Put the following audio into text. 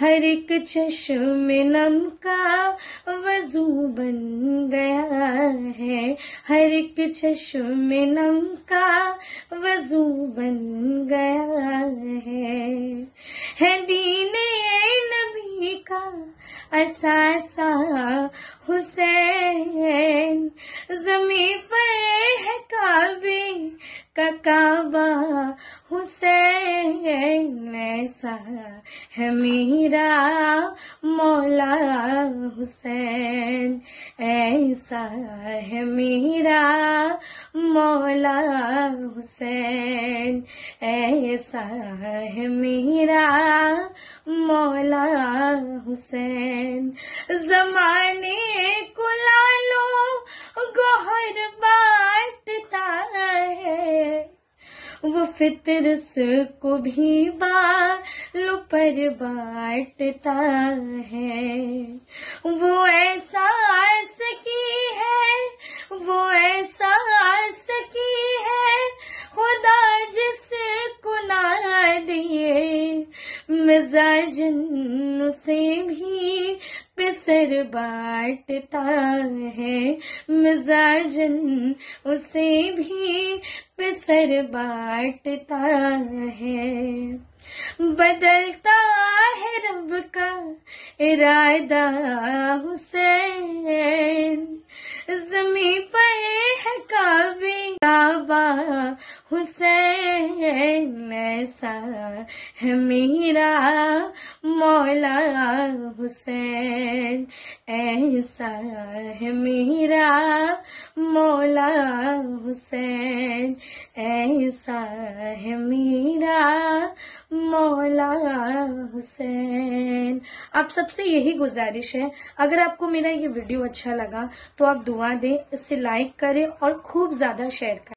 हर एक चश्म नम का वजू बन गया है हर एक चश्म नम का वजू बन गया है है दीन नबी का असासा हुसैन जमी पर है काबे का काबा हुसैन वैसा है मेरा मौला हुसैन ऐसा है मेरा मौला हुसैन ऐसा है मेरा मौला हुसैन जमाने कुलानो ला लो वो फितर को भी बालो पर बांटता है वो ऐसा की रजा जन से भी बिसर बाटता है मिजाजन उसे भी बिसर बाटता है बदलता है रब का इरादा हुसैन जमी पर है काबे काबा हुसैन ऐसा है मेरा मौला हुसैन ऐसा है मेरा मौला हुसैन ऐसा है मेरा मौला हुसैन आप सबसे यही गुजारिश है अगर आपको मेरा ये वीडियो अच्छा लगा तो आप दुआ दें इसे लाइक करें और खूब ज्यादा शेयर करें